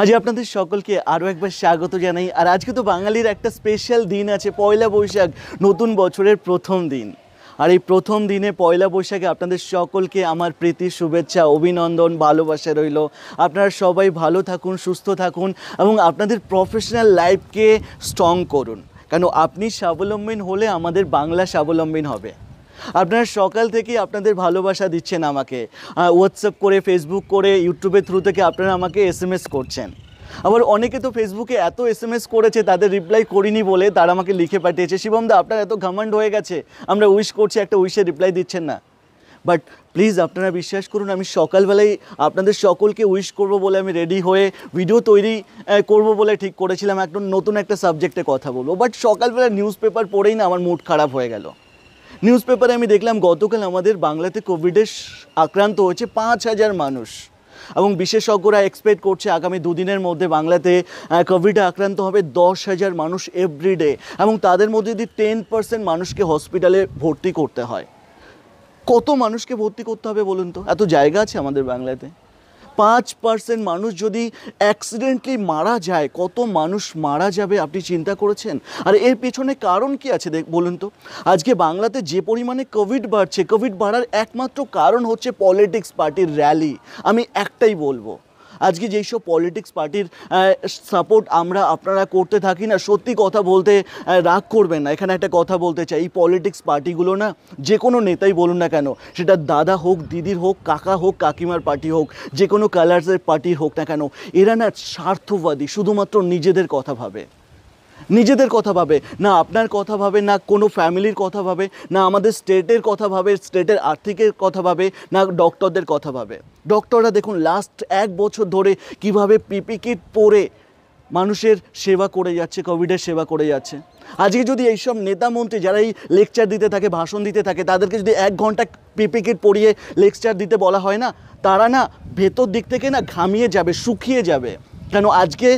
আজ আপনাদের সকলকে আরও একবার স্বাগত জানাই আর আজকে তো বাঙালির একটা স্পেশাল দিন আছে পয়লা বৈশাখ নতুন বছরের প্রথম দিন আর এই প্রথম দিনে পয়লা বৈশাখে আপনাদের সকলকে আমার প্রীতি শুভেচ্ছা অভিনন্দন ভালোবাসা রইল আপনারা সবাই ভালো থাকুন সুস্থ থাকুন এবং আপনাদের প্রফেশনাল লাইফকে স্ট্রং করুন কেন আপনি স্বাবলম্বী হলে আমাদের বাংলা স্বাবলম্বী হবে আপনারা সকাল থেকেই আপনাদের ভালোবাসা দিচ্ছেন আমাকে হোয়াটসঅ্যাপ করে ফেসবুক করে ইউটিউবের থ্রু থেকে আপনারা আমাকে এস করছেন আবার অনেকে তো ফেসবুকে এত এস এম এস করেছে তাদের রিপ্লাই করিনি বলে তারা আমাকে লিখে পাঠিয়েছে শিবমদা আপনার এত ঘামান্ড হয়ে গেছে আমরা উইশ করছি একটা উইশে রিপ্লাই দিচ্ছেন না বাট প্লিজ আপনারা বিশ্বাস করুন আমি সকালবেলায় আপনাদের সকলকে উইশ করব বলে আমি রেডি হয়ে ভিডিও তৈরি করব বলে ঠিক করেছিলাম একদম নতুন একটা সাবজেক্টে কথা বলবো বাট সকালবেলা নিউজ পেপার পড়েই না আমার মুড খারাপ হয়ে গেল নিউজ পেপারে আমি দেখলাম গতকাল আমাদের বাংলাতে কোভিডে আক্রান্ত হয়েছে পাঁচ হাজার মানুষ এবং বিশেষজ্ঞরা এক্সপেক্ট করছে আগামী দুদিনের মধ্যে বাংলাতে কোভিডে আক্রান্ত হবে দশ হাজার মানুষ এভরিডে এবং তাদের মধ্যে যদি টেন পার্সেন্ট মানুষকে হসপিটালে ভর্তি করতে হয় কত মানুষকে ভর্তি করতে হবে বলুন তো এত জায়গা আছে আমাদের বাংলাতে পাঁচ পার্সেন্ট মানুষ যদি অ্যাক্সিডেন্টলি মারা যায় কত মানুষ মারা যাবে আপনি চিন্তা করেছেন আর এর পেছনে কারণ কি আছে দেখ বলুন তো আজকে বাংলাতে যে পরিমাণে কোভিড বাড়ছে কোভিড বাড়ার একমাত্র কারণ হচ্ছে পলিটিক্স পার্টির র্যালি আমি একটাই বলবো আজকে যেই সব পলিটিক্স পার্টির সাপোর্ট আমরা আপনারা করতে থাকি না সত্যি কথা বলতে রাগ করবেন না এখানে একটা কথা বলতে চাই এই পলিটিক্স পার্টিগুলো না যে কোনো নেতাই বলুন না কেন সেটা দাদা হোক দিদির হোক কাকা হোক কাকিমার পার্টি হোক যে কোনো কালার্সের পার্টির হোক না কেন এরা না স্বার্থবাদী শুধুমাত্র নিজেদের কথা ভাবে নিজেদের কথা ভাবে না আপনার কথা ভাবে না কোনো ফ্যামিলির কথা ভাবে না আমাদের স্টেটের কথা ভাবে স্টেটের আর্থিকের কথা ভাবে না ডক্টরদের কথা ভাবে ডক্টররা দেখুন লাস্ট এক বছর ধরে কিভাবে পিপি কিট পরে মানুষের সেবা করে যাচ্ছে কোভিডের সেবা করে যাচ্ছে আজকে যদি এইসব মন্ত্রী যারা এই লেকচার দিতে থাকে ভাষণ দিতে থাকে তাদেরকে যদি এক ঘন্টা পিপি কিট পরিয়ে লেকচার দিতে বলা হয় না তারা না ভেতর দিক থেকে না ঘামিয়ে যাবে শুকিয়ে যাবে কেন আজকে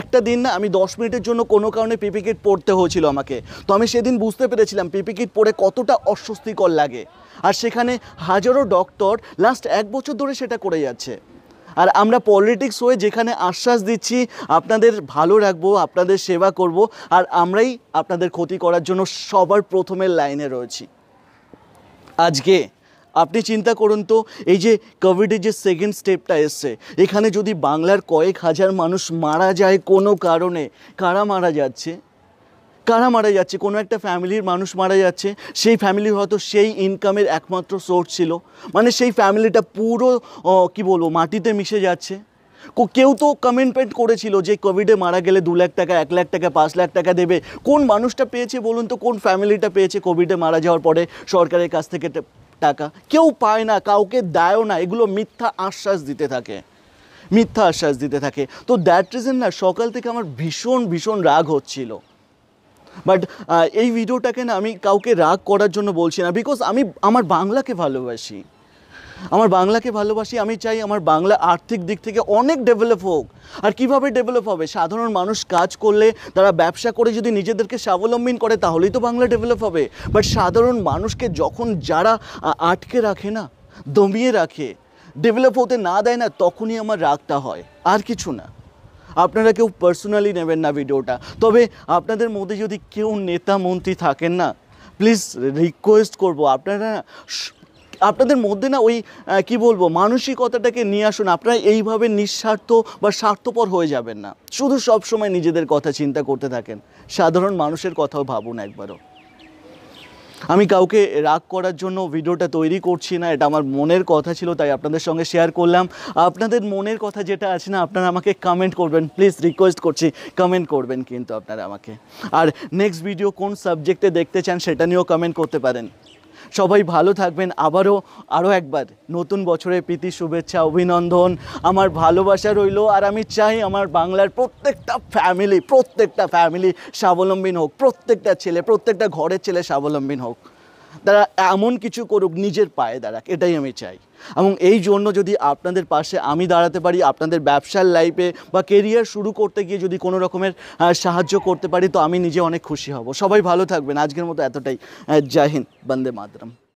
একটা দিন না আমি দশ মিনিটের জন্য কোনো কারণে পিপিকিট পড়তে হয়েছিল আমাকে তো আমি সেদিন বুঝতে পেরেছিলাম পিপিকিট পড়ে কতটা অস্বস্তিকর লাগে আর সেখানে হাজারো ডক্টর লাস্ট এক বছর ধরে সেটা করে যাচ্ছে আর আমরা পলিটিক্স হয়ে যেখানে আশ্বাস দিচ্ছি আপনাদের ভালো রাখবো আপনাদের সেবা করব আর আমরাই আপনাদের ক্ষতি করার জন্য সবার প্রথমের লাইনে রয়েছি আজকে আপনি চিন্তা করুন তো এই যে কোভিডের যে সেকেন্ড স্টেপটা এসছে এখানে যদি বাংলার কয়েক হাজার মানুষ মারা যায় কোনো কারণে কারা মারা যাচ্ছে কারা মারা যাচ্ছে কোনো একটা ফ্যামিলির মানুষ মারা যাচ্ছে সেই ফ্যামিলির হয়তো সেই ইনকামের একমাত্র সোর্স ছিল মানে সেই ফ্যামিলিটা পুরো কি বলবো মাটিতে মিশে যাচ্ছে কেউ তো কমেন্ট পেন্ট করেছিল যে কোভিডে মারা গেলে দু লাখ টাকা এক লাখ টাকা পাঁচ লাখ টাকা দেবে কোন মানুষটা পেয়েছে বলুন তো কোন ফ্যামিলিটা পেয়েছে কোভিডে মারা যাওয়ার পরে সরকারের কাছ থেকে টাকা কেউ পায় না কাউকে দেয়ও না এগুলো মিথ্যা আশ্বাস দিতে থাকে মিথ্যা আশ্বাস দিতে থাকে তো দ্যাট রিজন না সকাল থেকে আমার ভীষণ ভীষণ রাগ হচ্ছিল বাট এই ভিডিওটাকে না আমি কাউকে রাগ করার জন্য বলছি না বিকজ আমি আমার বাংলাকে ভালোবাসি আমার বাংলাকে ভালোবাসি আমি চাই আমার বাংলা আর্থিক দিক থেকে অনেক ডেভেলপ হোক আর কিভাবে ডেভেলপ হবে সাধারণ মানুষ কাজ করলে তারা ব্যবসা করে যদি নিজেদেরকে স্বাবলম্বী করে তাহলেই তো বাংলা ডেভেলপ হবে বাট সাধারণ মানুষকে যখন যারা আটকে রাখে না দমিয়ে রাখে ডেভেলপ হতে না দেয় না তখনই আমার রাগটা হয় আর কিছু না আপনারা কেউ পার্সোনালি নেবেন না ভিডিওটা তবে আপনাদের মধ্যে যদি কেউ নেতা মন্ত্রী থাকেন না প্লিজ রিকোয়েস্ট করব আপনারা আপনাদের মধ্যে না ওই কি বলবো মানসিকতাটাকে নিয়ে আসুন আপনারা এইভাবে নিঃস্বার্থ বা স্বার্থপর হয়ে যাবেন না শুধু সবসময় নিজেদের কথা চিন্তা করতে থাকেন সাধারণ মানুষের কথাও ভাবুন একবারও আমি কাউকে রাগ করার জন্য ভিডিওটা তৈরি করছি না এটা আমার মনের কথা ছিল তাই আপনাদের সঙ্গে শেয়ার করলাম আপনাদের মনের কথা যেটা আছে না আপনারা আমাকে কমেন্ট করবেন প্লিজ রিকোয়েস্ট করছি কমেন্ট করবেন কিন্তু আপনারা আমাকে আর নেক্সট ভিডিও কোন সাবজেক্টে দেখতে চান সেটা নিয়েও কমেন্ট করতে পারেন সবাই ভালো থাকবেন আবারও আরও একবার নতুন বছরের প্রীতি শুভেচ্ছা অভিনন্দন আমার ভালোবাসা রইল আর আমি চাই আমার বাংলার প্রত্যেকটা ফ্যামিলি প্রত্যেকটা ফ্যামিলি স্বাবলম্বী হোক প্রত্যেকটা ছেলে প্রত্যেকটা ঘরের ছেলে স্বাবলম্বী হোক তারা এমন কিছু করুক নিজের পায়ে দাঁড়াক এটাই আমি চাই এবং এই জন্য যদি আপনাদের পাশে আমি দাঁড়াতে পারি আপনাদের ব্যবসার লাইফে বা কেরিয়ার শুরু করতে গিয়ে যদি কোনো রকমের সাহায্য করতে পারি তো আমি নিজে অনেক খুশি হব সবাই ভালো থাকবেন আজকের মতো এতটাই জাহিন বন্দে মাতরম